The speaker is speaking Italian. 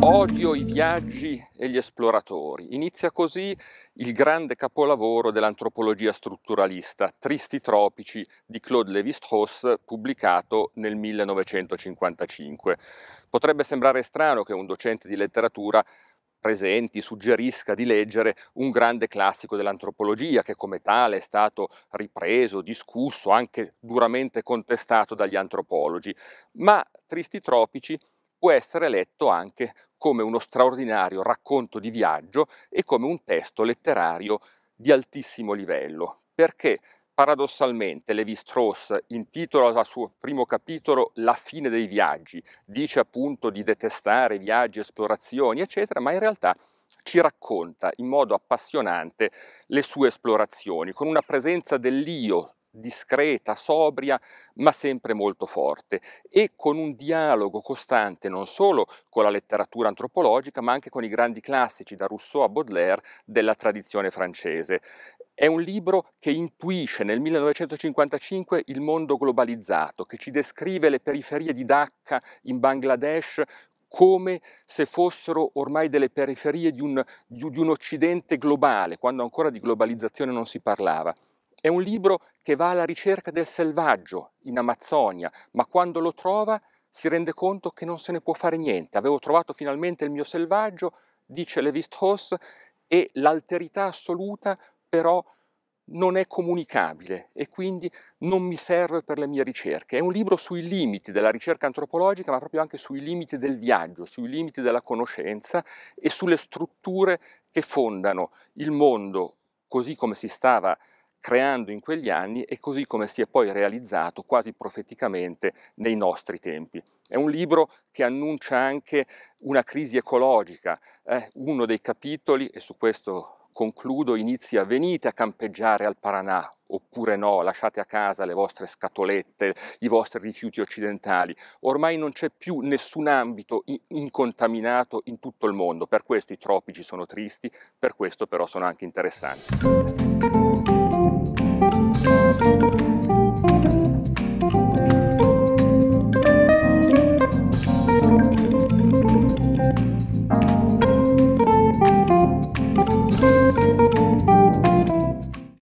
Odio i viaggi e gli esploratori. Inizia così il grande capolavoro dell'antropologia strutturalista, Tristi tropici di Claude Lévi-Strauss, pubblicato nel 1955. Potrebbe sembrare strano che un docente di letteratura presenti suggerisca di leggere un grande classico dell'antropologia che come tale è stato ripreso, discusso, anche duramente contestato dagli antropologi, ma Tristi Tropici può essere letto anche come uno straordinario racconto di viaggio e come un testo letterario di altissimo livello, perché Paradossalmente, Levi-Strauss intitola al suo primo capitolo La fine dei viaggi, dice appunto di detestare viaggi, esplorazioni, eccetera, ma in realtà ci racconta in modo appassionante le sue esplorazioni, con una presenza dell'io discreta, sobria, ma sempre molto forte e con un dialogo costante non solo con la letteratura antropologica, ma anche con i grandi classici da Rousseau a Baudelaire della tradizione francese. È un libro che intuisce nel 1955 il mondo globalizzato, che ci descrive le periferie di Dhaka in Bangladesh come se fossero ormai delle periferie di un, di, di un occidente globale, quando ancora di globalizzazione non si parlava. È un libro che va alla ricerca del selvaggio in Amazzonia, ma quando lo trova si rende conto che non se ne può fare niente. Avevo trovato finalmente il mio selvaggio, dice Levi Strauss, e l'alterità assoluta però non è comunicabile e quindi non mi serve per le mie ricerche. È un libro sui limiti della ricerca antropologica, ma proprio anche sui limiti del viaggio, sui limiti della conoscenza e sulle strutture che fondano il mondo così come si stava creando in quegli anni e così come si è poi realizzato quasi profeticamente nei nostri tempi. È un libro che annuncia anche una crisi ecologica, eh? uno dei capitoli, e su questo concludo inizia venite a campeggiare al Paranà oppure no, lasciate a casa le vostre scatolette, i vostri rifiuti occidentali. Ormai non c'è più nessun ambito incontaminato in tutto il mondo, per questo i tropici sono tristi, per questo però sono anche interessanti.